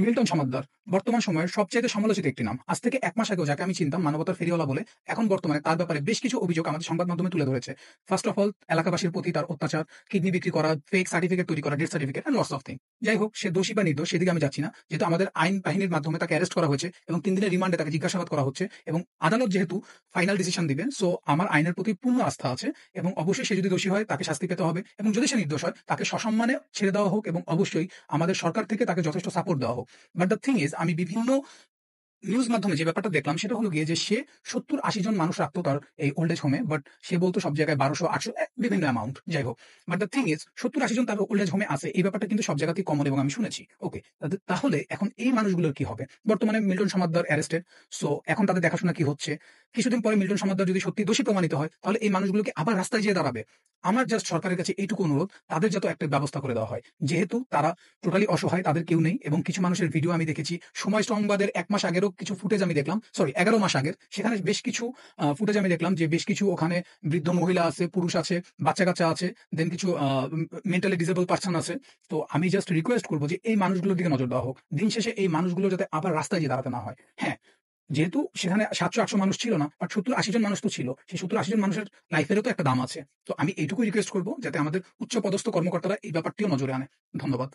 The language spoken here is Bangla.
মিল্টন সমাদ্দার বর্তমান সময়ের সবচেয়ে সমালোচিত একটি নাম আজ থেকে এক মাস আগেও যাকে আমি চিনতাম মানবতার ফেরিওয়ালা বলে এখন বর্তমানে তার ব্যাপারে বেশ কিছু অভিযোগ আমাদের সংবাদ মাধ্যমে তুলে ধরেছে ফার্স্ট অফ অল এলাকাবাসীর প্রতি তার অত্যাচার কিডনি বিক্রি করা ফেক সার্টিফিকেট তৈরি করা death certificate and loss of thing যাই হোক সে দোষী বা নির্দোষ সেদিকে আমি যাচ্ছি না যেহেতু আমাদের আইন বাহিনীর মাধ্যমে তাকে অ্যারেস্ট করা হয়েছে এবং তিন দিনের রিমান্ডে তাকে জিজ্ঞাসাবাদ করা হচ্ছে এবং আদালত যেহেতু ফাইনাল ডিসিশন দিবে সো আমার আইনের প্রতি পূর্ণ আস্থা আছে এবং অবশ্যই সে যদি দোষী হয় তাকে শাস্তি পেতে হবে এবং যদি সে নির্দোষ হয় তাকে সসম্মানে ছেড়ে দেওয়া হোক এবং অবশ্যই আমাদের সরকার থেকে তাকে যথেষ্ট সাপোর্ট দেওয়া হোক হোক বাট দ্য থিং ইজ আমি বিভিন্ন নিউজ মাধ্যমে যে ব্যাপারটা দেখলাম সেটা হলো গিয়ে যে সে সত্তর আশি জন মানুষ রাখতো তার এই ওল্ড এজ হোমে বাট সে বলতো সব জায়গায় বারোশো আটশো বিভিন্ন অ্যামাউন্ট যাই হোক বাট দ্য থিং ইজ সত্তর আশি জন তার ওল্ড এজ হোমে আসে এই ব্যাপারটা কিন্তু সব জায়গাতেই কমন এবং আমি শুনেছি ওকে তাহলে এখন এই মানুষগুলোর কি হবে বর্তমানে মিল্টন সমাদ্দার অ্যারেস্টেড সো এখন তাদের দেখাশোনা কি হচ্ছে কিছুদিন পরে মিল্টন সমাদার যদি সত্যি দোষী প্রমাণিত হয় তাহলে এই মানুষগুলোকে আবার রাস্তায় যেয়ে দাঁড়াবে আমার জাস্ট সরকারের কাছে এইটুকু অনুরোধ তাদের যাতে একটা ব্যবস্থা করে দেওয়া হয় যেহেতু তারা টোটালি অসহায় তাদের কেউ নেই এবং কিছু মানুষের ভিডিও আমি দেখেছি সময় সংবাদের এক মাস আগেরও কিছু ফুটেজ আমি দেখলাম সরি এগারো মাস আগের সেখানে বেশ কিছু ফুটেজ আমি দেখলাম যে বেশ কিছু ওখানে বৃদ্ধ মহিলা আছে পুরুষ আছে বাচ্চা কাচ্চা আছে দেন কিছু মেন্টালি ডিসেবল পার্সন আছে তো আমি জাস্ট রিকোয়েস্ট করবো যে এই মানুষগুলোর দিকে নজর দেওয়া হোক দিন শেষে এই মানুষগুলো যাতে আবার রাস্তায় যে দাঁড়াতে না হয় হ্যাঁ যেহেতু সেখানে সাতশো আটশো মানুষ ছিল না বাট সত্তর আশি জন মানুষ তো ছিল সেই সত্তর আশি জন মানুষের লাইফেরও তো একটা দাম আছে তো আমি এইটুকুই রিকোয়েস্ট করবো যাতে আমাদের উচ্চ পদস্থ কর্মকর্তারা এই ব্যাপারটিও নজরে আনে ধন্যবাদ